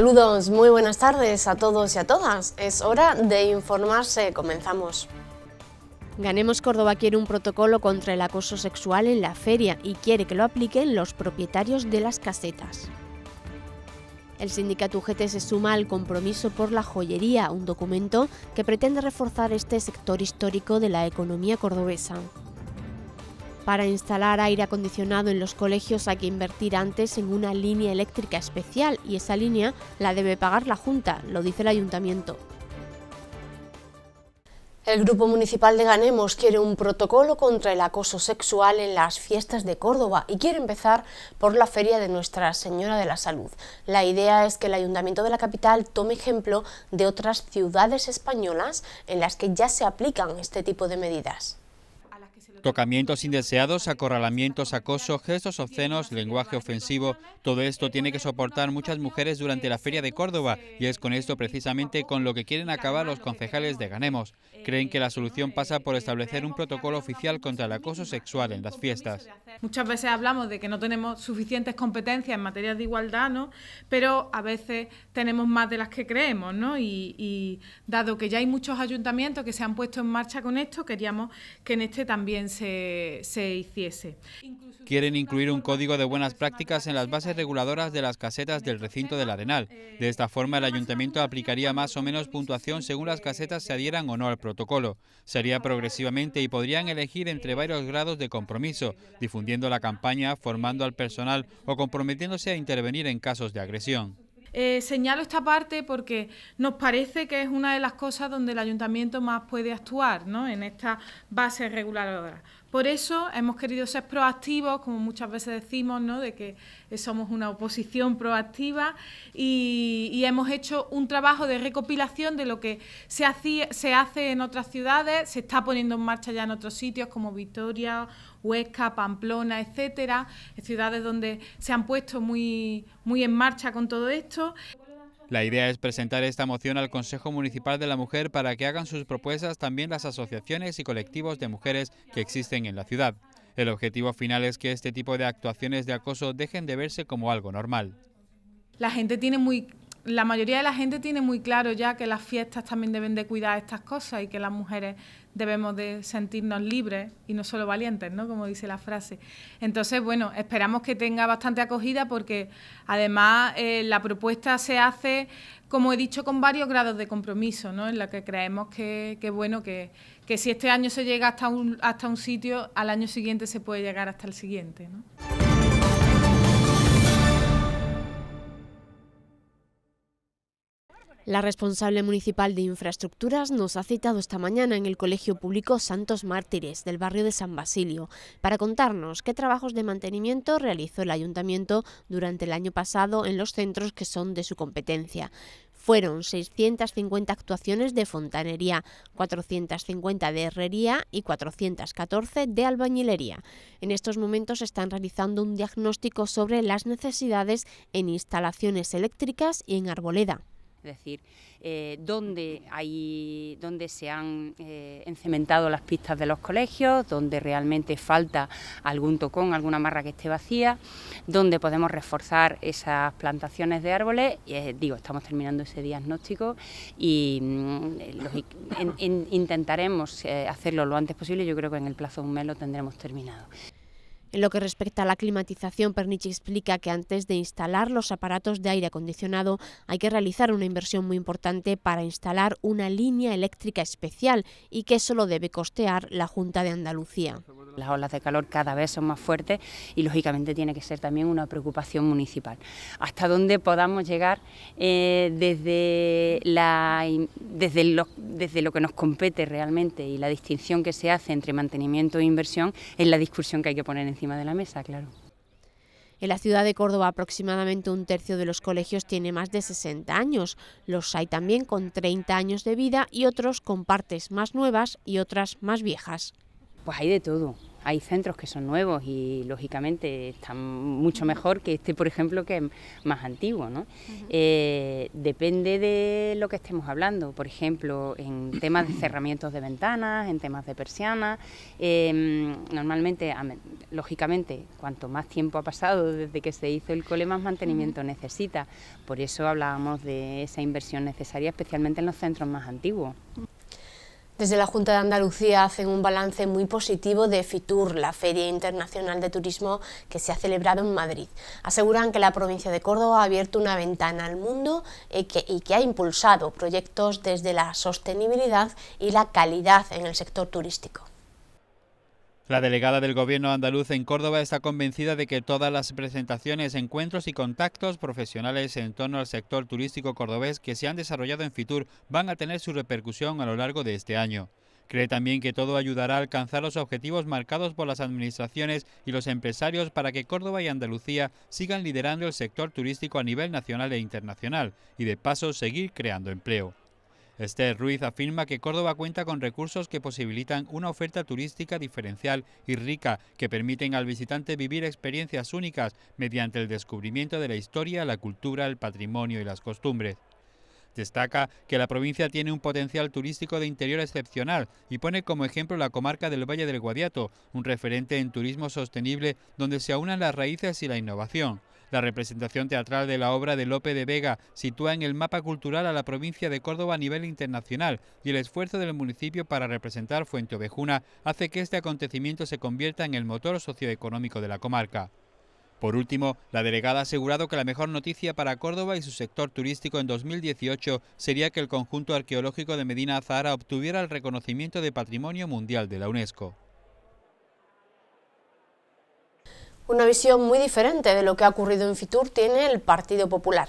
Saludos, muy buenas tardes a todos y a todas. Es hora de informarse, comenzamos. Ganemos Córdoba quiere un protocolo contra el acoso sexual en la feria y quiere que lo apliquen los propietarios de las casetas. El sindicato UGT se suma al compromiso por la joyería, un documento que pretende reforzar este sector histórico de la economía cordobesa. Para instalar aire acondicionado en los colegios hay que invertir antes en una línea eléctrica especial y esa línea la debe pagar la Junta, lo dice el ayuntamiento. El Grupo Municipal de Ganemos quiere un protocolo contra el acoso sexual en las fiestas de Córdoba y quiere empezar por la Feria de Nuestra Señora de la Salud. La idea es que el Ayuntamiento de la capital tome ejemplo de otras ciudades españolas en las que ya se aplican este tipo de medidas. Tocamientos indeseados, acorralamientos, acoso, gestos obscenos, lenguaje ofensivo, todo esto tiene que soportar muchas mujeres durante la Feria de Córdoba y es con esto precisamente con lo que quieren acabar los concejales de Ganemos. Creen que la solución pasa por establecer un protocolo oficial contra el acoso sexual en las fiestas. Muchas veces hablamos de que no tenemos suficientes competencias en materia de igualdad, ¿no? pero a veces tenemos más de las que creemos ¿no? y, y dado que ya hay muchos ayuntamientos que se han puesto en marcha con esto, queríamos que en este también se, hiciese. Quieren incluir un código de buenas prácticas en las bases reguladoras de las casetas del recinto del Arenal. De esta forma, el ayuntamiento aplicaría más o menos puntuación según las casetas se adhieran o no al protocolo. Sería progresivamente y podrían elegir entre varios grados de compromiso, difundiendo la campaña, formando al personal o comprometiéndose a intervenir en casos de agresión. Eh, señalo esta parte porque nos parece que es una de las cosas donde el ayuntamiento más puede actuar ¿no? en esta base reguladora. Por eso hemos querido ser proactivos, como muchas veces decimos, ¿no? de que somos una oposición proactiva y, hemos hecho un trabajo de recopilación de lo que se, hace en otras ciudades, se está poniendo en marcha ya en otros sitios como Vitoria, Huesca, Pamplona, etcétera, ciudades donde se han puesto muy en marcha con todo esto. La idea es presentar esta moción al Consejo Municipal de la Mujer para que hagan sus propuestas también las asociaciones y colectivos de mujeres que existen en la ciudad. El objetivo final es que este tipo de actuaciones de acoso dejen de verse como algo normal. La gente tiene muy la mayoría de la gente tiene muy claro ya que las fiestas también deben de cuidar estas cosas y que las mujeres debemos de sentirnos libres y no solo valientes, ¿no? Como dice la frase. Entonces, bueno, esperamos que tenga bastante acogida porque además eh, la propuesta se hace, como he dicho, con varios grados de compromiso, ¿no? En la que creemos que, bueno, que, si este año se llega hasta un, hasta un sitio, al año siguiente se puede llegar hasta el siguiente, ¿no? La responsable municipal de infraestructuras nos ha citado esta mañana en el Colegio Público Santos Mártires del barrio de San Basilio para contarnos qué trabajos de mantenimiento realizó el ayuntamiento durante el año pasado en los centros que son de su competencia. Fueron 650 actuaciones de fontanería, 450 de herrería y 414 de albañilería. En estos momentos están realizando un diagnóstico sobre las necesidades en instalaciones eléctricas y en arboleda. Es decir, eh, dónde, hay, dónde se han eh, encementado las pistas de los colegios, ...dónde realmente falta algún tocón, alguna marra que esté vacía, dónde podemos reforzar esas plantaciones de árboles. Eh, digo, estamos terminando ese diagnóstico y mm, intentaremos hacerlo lo antes posible. Yo creo que en el plazo de un mes lo tendremos terminado. En lo que respecta a la climatización, Pernich explica que antes de instalar los aparatos de aire acondicionado hay que realizar una inversión muy importante para instalar una línea eléctrica especial y que eso lo debe costear la Junta de Andalucía. Las olas de calor cada vez son más fuertes y lógicamente tiene que ser también una preocupación municipal. Hasta dónde podamos llegar eh, desde, desde, lo, desde lo que nos compete realmente y la distinción que se hace entre mantenimiento e inversión es la discusión que hay que poner encima de la mesa, claro. En la ciudad de Córdoba aproximadamente un tercio de los colegios tiene más de 60 años. Los hay también con 30 años de vida y otros con partes más nuevas y otras más viejas. Pues hay de todo. Hay centros que son nuevos y lógicamente están mucho mejor que este, por ejemplo, que es más antiguo. ¿no? Eh, depende de lo que estemos hablando, por ejemplo, en temas de cerramientos de ventanas, en temas de persianas. Em, normalmente, lógicamente, cuanto más tiempo ha pasado desde que se hizo el cole, más mantenimiento necesita. Por eso hablábamos de esa inversión necesaria, especialmente en los centros más antiguos. Desde la Junta de Andalucía hacen un balance muy positivo de FITUR, la Feria Internacional de Turismo que se ha celebrado en Madrid. Aseguran que la provincia de Córdoba ha abierto una ventana al mundo eh, y que, ha impulsado proyectos desde la sostenibilidad y la calidad en el sector turístico. La delegada del Gobierno andaluz en Córdoba está convencida de que todas las presentaciones, encuentros y contactos profesionales en torno al sector turístico cordobés que se han desarrollado en Fitur van a tener su repercusión a lo largo de este año. Cree también que todo ayudará a alcanzar los objetivos marcados por las administraciones y los empresarios para que Córdoba y Andalucía sigan liderando el sector turístico a nivel nacional e internacional y de paso seguir creando empleo. Esther Ruiz afirma que Córdoba cuenta con recursos que posibilitan una oferta turística diferencial y rica, que permiten al visitante vivir experiencias únicas mediante el descubrimiento de la historia, la cultura, el patrimonio y las costumbres. Destaca que la provincia tiene un potencial turístico de interior excepcional y pone como ejemplo la comarca del Valle del Guadiato, un referente en turismo sostenible donde se aunan las raíces y la innovación. La representación teatral de la obra de Lope de Vega sitúa en el mapa cultural a la provincia de Córdoba a nivel internacional y el esfuerzo del municipio para representar Fuente Ovejuna hace que este acontecimiento se convierta en el motor socioeconómico de la comarca. Por último, la delegada ha asegurado que la mejor noticia para Córdoba y su sector turístico en 2018 sería que el conjunto arqueológico de Medina Azahara obtuviera el reconocimiento de Patrimonio Mundial de la UNESCO. Una visión muy diferente de lo que ha ocurrido en Fitur tiene el Partido Popular.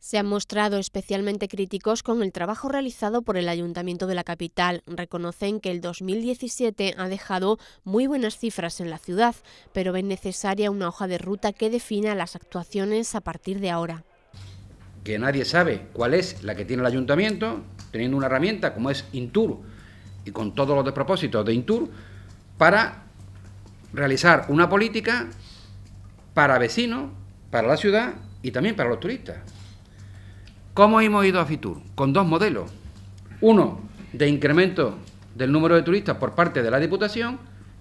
Se han mostrado especialmente críticos con el trabajo realizado por el Ayuntamiento de la capital. Reconocen que el 2017 ha dejado muy buenas cifras en la ciudad, pero ven necesaria una hoja de ruta que defina las actuaciones a partir de ahora. Que nadie sabe cuál es la que tiene el Ayuntamiento, teniendo una herramienta como es Intur y con todos los propósitos de Intur, para realizar una política para vecinos, para la ciudad y también para los turistas. ¿Cómo hemos ido a Fitur? Con dos modelos. Uno de incremento del número de turistas por parte de la Diputación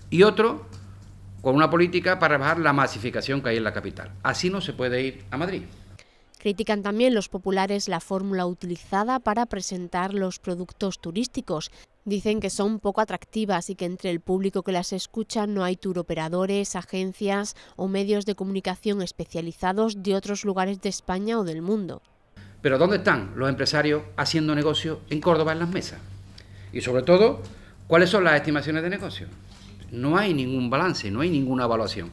y otro con una política para bajar la masificación que hay en la capital. Así no se puede ir a Madrid. Critican también los populares la fórmula utilizada para presentar los productos turísticos, Dicen que son poco atractivas y que entre el público que las escucha no hay turoperadores, agencias o medios de comunicación especializados de otros lugares de España o del mundo. Pero ¿dónde están los empresarios haciendo negocio en Córdoba en las mesas? Y sobre todo, ¿cuáles son las estimaciones de negocio? No hay ningún balance, no hay ninguna evaluación.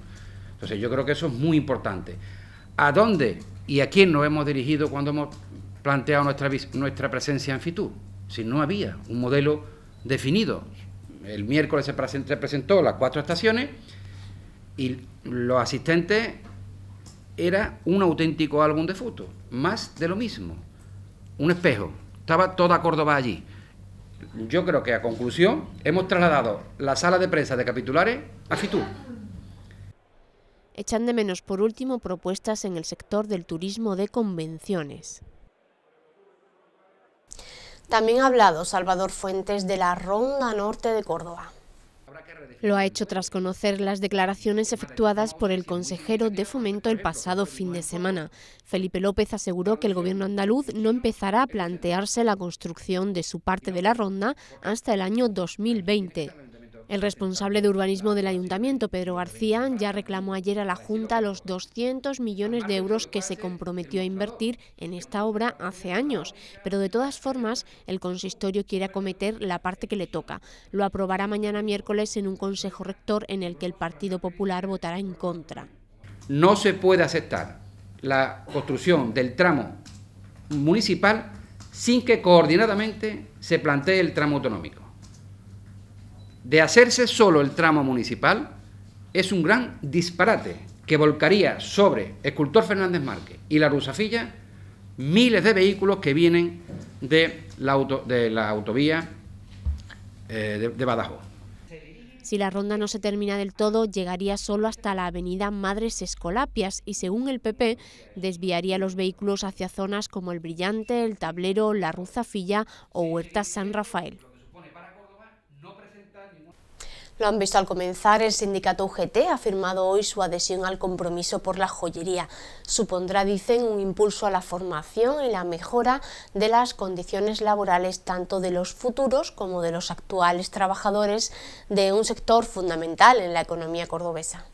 Entonces yo creo que eso es muy importante. ¿A dónde y a quién nos hemos dirigido cuando hemos planteado nuestra, nuestra presencia en FITUR? Si no había un modelo Definido. El miércoles se presentó las cuatro estaciones y los asistentes era un auténtico álbum de fotos, más de lo mismo, un espejo. Estaba toda Córdoba allí. Yo creo que a conclusión hemos trasladado la sala de prensa de capitulares a Fitur. Echan de menos, por último, propuestas en el sector del turismo de convenciones. También ha hablado Salvador Fuentes de la Ronda Norte de Córdoba. Lo ha hecho tras conocer las declaraciones efectuadas por el consejero de Fomento el pasado fin de semana. Felipe López aseguró que el gobierno andaluz no empezará a plantearse la construcción de su parte de la ronda hasta el año 2020. El responsable de urbanismo del ayuntamiento, Pedro García, ya reclamó ayer a la Junta los 200 millones de euros que se comprometió a invertir en esta obra hace años. Pero de todas formas, el consistorio quiere acometer la parte que le toca. Lo aprobará mañana miércoles en un consejo rector en el que el Partido Popular votará en contra. No se puede aceptar la construcción del tramo municipal sin que coordinadamente se plantee el tramo autonómico de hacerse solo el tramo municipal es un gran disparate que volcaría sobre Escultor Fernández Márquez y la Rusafilla miles de vehículos que vienen de la, de autovía eh, de, Badajoz. Si la ronda no se termina del todo, llegaría solo hasta la avenida Madres Escolapias y, según el PP, desviaría los vehículos hacia zonas como El Brillante, El Tablero, La Ruzafilla o Huerta San Rafael. Lo han visto al comenzar, el sindicato UGT ha firmado hoy su adhesión al compromiso por la joyería. Supondrá, dicen, un impulso a la formación y la mejora de las condiciones laborales tanto de los futuros como de los actuales trabajadores de un sector fundamental en la economía cordobesa.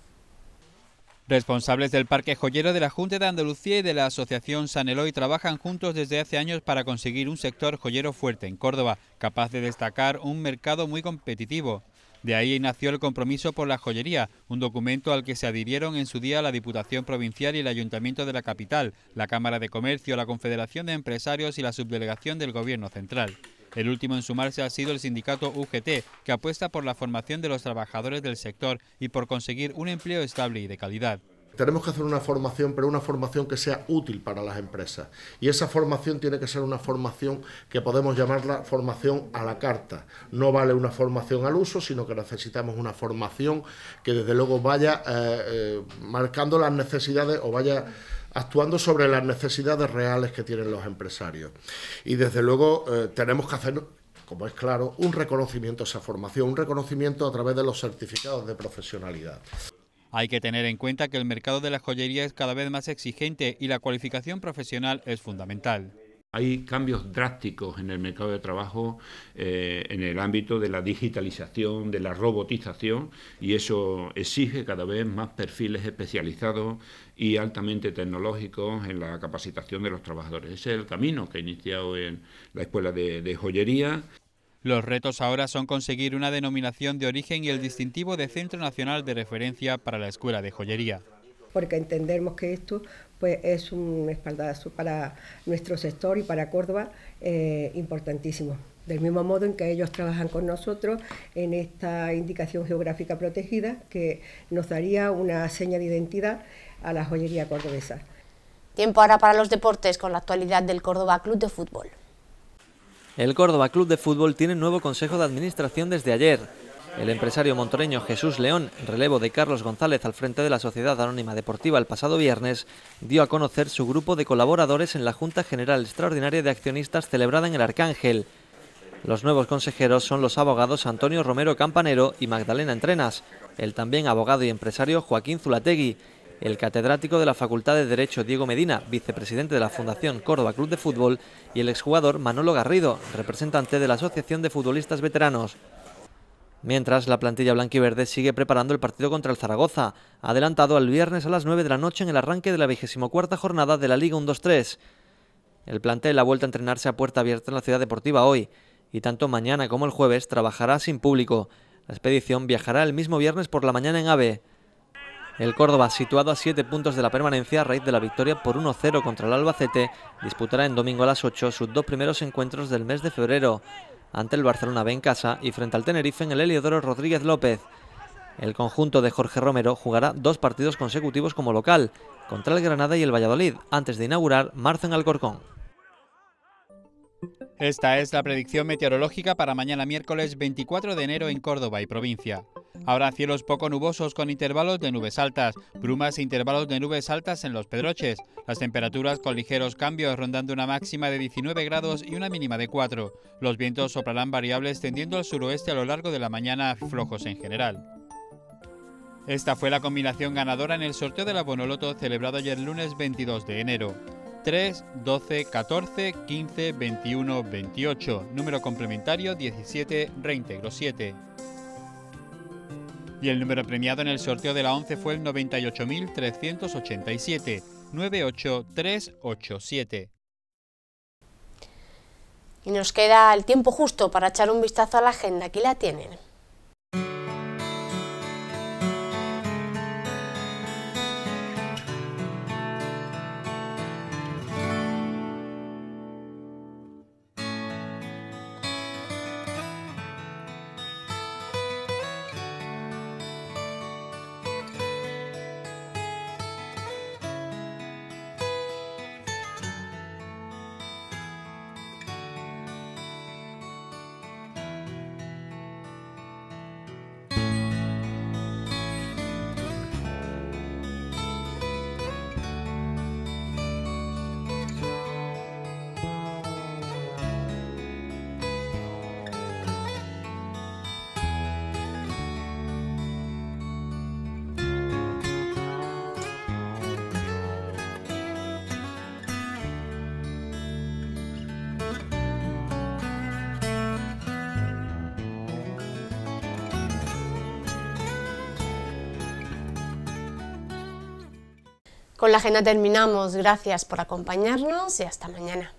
Responsables del Parque Joyero de la Junta de Andalucía y de la Asociación San Eloy trabajan juntos desde hace años para conseguir un sector joyero fuerte en Córdoba, capaz de destacar un mercado muy competitivo. De ahí nació el compromiso por la joyería, un documento al que se adhirieron en su día la Diputación Provincial y el Ayuntamiento de la capital, la Cámara de Comercio, la Confederación de Empresarios y la subdelegación del Gobierno Central. El último en sumarse ha sido el sindicato UGT, que apuesta por la formación de los trabajadores del sector y por conseguir un empleo estable y de calidad. Tenemos que hacer una formación, pero una formación que sea útil para las empresas. Y esa formación tiene que ser una formación que podemos llamarla formación a la carta. No vale una formación al uso, sino que necesitamos una formación que desde luego vaya eh, eh, marcando las necesidades o vaya actuando sobre las necesidades reales que tienen los empresarios. Y desde luego eh, tenemos que hacer como es claro, un reconocimiento a esa formación, un reconocimiento a través de los certificados de profesionalidad. Hay que tener en cuenta que el mercado de la joyería es cada vez más exigente y la cualificación profesional es fundamental. Hay cambios drásticos en el mercado de trabajo eh, en el ámbito de la digitalización, de la robotización, y eso exige cada vez más perfiles especializados y altamente tecnológicos en la capacitación de los trabajadores. Ese es el camino que ha iniciado en la Escuela de Joyería. Los retos ahora son conseguir una denominación de origen y el distintivo de Centro Nacional de Referencia para la Escuela de Joyería. Porque entendemos que esto pues, es un espaldazo para nuestro sector y para Córdoba eh, importantísimo. Del mismo modo en que ellos trabajan con nosotros en esta indicación geográfica protegida que nos daría una seña de identidad a la joyería cordobesa. Tiempo ahora para los deportes con la actualidad del Córdoba Club de Fútbol. El Córdoba Club de Fútbol tiene nuevo consejo de administración desde ayer. El empresario montoreño Jesús León, relevo de Carlos González al frente de la Sociedad Anónima Deportiva el pasado viernes, dio a conocer su grupo de colaboradores en la Junta General Extraordinaria de Accionistas celebrada en el Arcángel. Los nuevos consejeros son los abogados Antonio Romero Campanero y Magdalena Entrenas, el también abogado y empresario Joaquín Zulategui, el catedrático de la Facultad de Derecho Diego Medina, vicepresidente de la Fundación Córdoba Club de Fútbol, y el exjugador Manolo Garrido, representante de la Asociación de Futbolistas Veteranos. Mientras, la plantilla blanquiverde sigue preparando el partido contra el Zaragoza, adelantado al viernes a las 9 de la noche en el arranque de la 24 jornada de la Liga 1-2-3. El plantel ha vuelto a entrenarse a puerta abierta en la ciudad deportiva hoy, y tanto mañana como el jueves trabajará sin público. La expedición viajará el mismo viernes por la mañana en AVE. El Córdoba, situado a 7 puntos de la permanencia a raíz de la victoria por 1-0 contra el Albacete, disputará en domingo a las 8 sus dos primeros encuentros del mes de febrero, ante el Barcelona B en casa y frente al Tenerife en el Heliodoro Rodríguez López. El conjunto de Jorge Romero jugará dos partidos consecutivos como local, contra el Granada y el Valladolid, antes de inaugurar marzo en Alcorcón. Esta es la predicción meteorológica para mañana miércoles 24 de enero en Córdoba y provincia. Habrá cielos poco nubosos con intervalos de nubes altas, brumas e intervalos de nubes altas en los Pedroches, las temperaturas con ligeros cambios rondando una máxima de 19 grados y una mínima de 4. Los vientos soplarán variables tendiendo al suroeste a lo largo de la mañana, flojos en general. Esta fue la combinación ganadora en el sorteo de la Bonoloto celebrado ayer lunes 22 de enero. 3, 12, 14, 15, 21, 28, número complementario 17, reintegro 7. Y el número premiado en el sorteo de la 11 fue el 98.387, 98387. Y nos queda el tiempo justo para echar un vistazo a la agenda. Aquí la tienen. Con la agenda terminamos. Gracias por acompañarnos y hasta mañana.